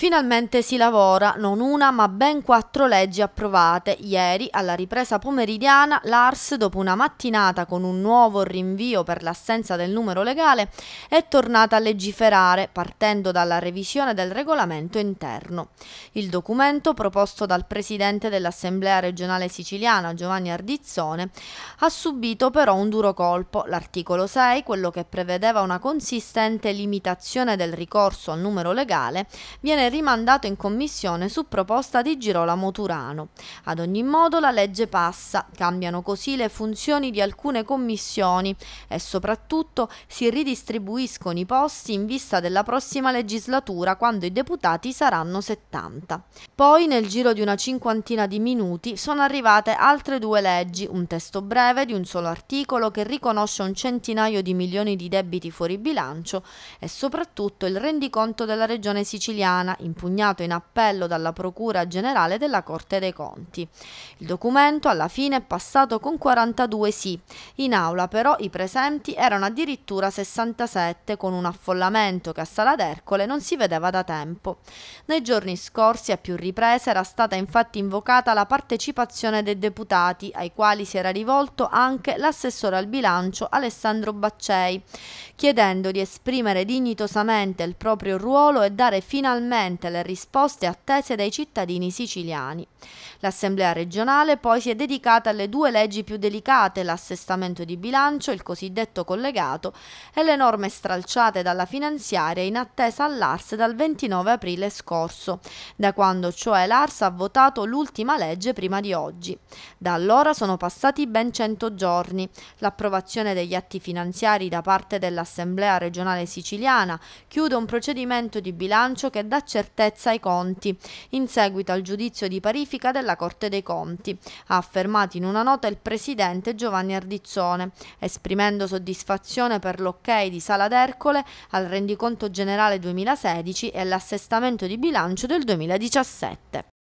Finalmente si lavora, non una ma ben quattro leggi approvate. Ieri, alla ripresa pomeridiana, l'ARS, dopo una mattinata con un nuovo rinvio per l'assenza del numero legale, è tornata a legiferare, partendo dalla revisione del regolamento interno. Il documento, proposto dal presidente dell'Assemblea regionale siciliana Giovanni Ardizzone, ha subito però un duro colpo. L'articolo 6, quello che prevedeva una consistente limitazione del ricorso al numero legale, viene rimandato in commissione su proposta di Girolamo Turano. Ad ogni modo la legge passa, cambiano così le funzioni di alcune commissioni e soprattutto si ridistribuiscono i posti in vista della prossima legislatura quando i deputati saranno 70. Poi nel giro di una cinquantina di minuti sono arrivate altre due leggi, un testo breve di un solo articolo che riconosce un centinaio di milioni di debiti fuori bilancio e soprattutto il rendiconto della regione siciliana impugnato in appello dalla Procura Generale della Corte dei Conti. Il documento alla fine è passato con 42 sì. In aula però i presenti erano addirittura 67 con un affollamento che a Sala d'Ercole non si vedeva da tempo. Nei giorni scorsi a più riprese era stata infatti invocata la partecipazione dei deputati ai quali si era rivolto anche l'assessore al bilancio Alessandro Baccei, chiedendo di esprimere dignitosamente il proprio ruolo e dare finalmente attentamente le risposte attese dai cittadini siciliani. L'Assemblea regionale poi si è dedicata alle due leggi più delicate, l'assestamento di bilancio, il cosiddetto collegato, e le norme stralciate dalla finanziaria in attesa all'ARS dal 29 aprile scorso, da quando cioè l'ARS ha votato l'ultima legge prima di oggi. Da allora sono passati ben 100 giorni. L'approvazione degli atti finanziari da parte dell'Assemblea regionale siciliana chiude un procedimento di bilancio che dà certezza ai conti, in seguito al giudizio di parifica della Corte dei Conti, ha affermato in una nota il presidente Giovanni Ardizzone, esprimendo soddisfazione per l'ok di Sala d'Ercole al rendiconto generale 2016 e all'assestamento di bilancio del 2017.